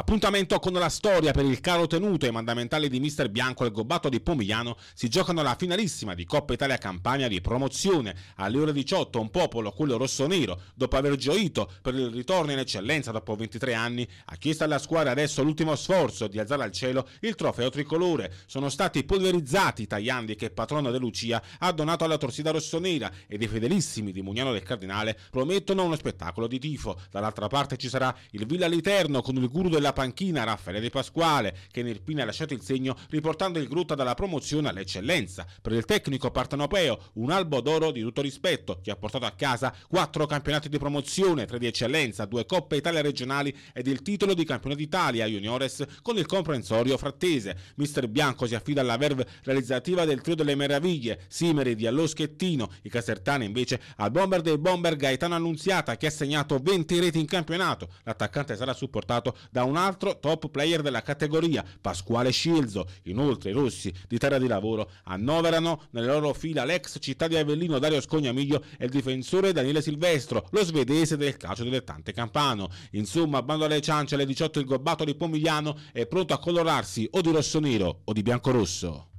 Appuntamento con la storia per il caro tenuto. I mandamentali di Mister Bianco e il Gobbato di Pomigliano si giocano la finalissima di Coppa Italia Campania di promozione. Alle ore 18 un popolo, quello rosso-nero, dopo aver gioito per il ritorno in eccellenza dopo 23 anni, ha chiesto alla squadra adesso l'ultimo sforzo di alzare al cielo il trofeo tricolore. Sono stati polverizzati i tagliandi che patrono De Lucia ha donato alla torsida rossonera ed i fedelissimi di Mugnano del Cardinale promettono uno spettacolo di tifo. Dall'altra parte ci sarà il Villa Literno con il guru della nella panchina Raffaele De Pasquale, che nel Pina ha lasciato il segno riportando il Grutta dalla promozione all'eccellenza. Per il tecnico partanopeo, un albo d'oro di tutto rispetto, che ha portato a casa quattro campionati di promozione, tre di eccellenza, due Coppe Italia regionali ed il titolo di campione d'Italia juniores con il comprensorio frattese. Mister Bianco si affida alla verve realizzativa del trio delle meraviglie, Simeri di Allo Schettino, i casertani invece al bomber dei bomber Gaetano Annunziata che ha segnato 20 reti in campionato. L'attaccante sarà supportato da un un altro top player della categoria, Pasquale Scielzo. Inoltre i russi di terra di lavoro annoverano nelle loro fila l'ex città di Avellino Dario Scognamiglio e il difensore Daniele Silvestro, lo svedese del calcio dilettante campano. Insomma, bando alle ciance alle 18 il gobbato di Pomigliano è pronto a colorarsi o di rosso nero o di bianco rosso.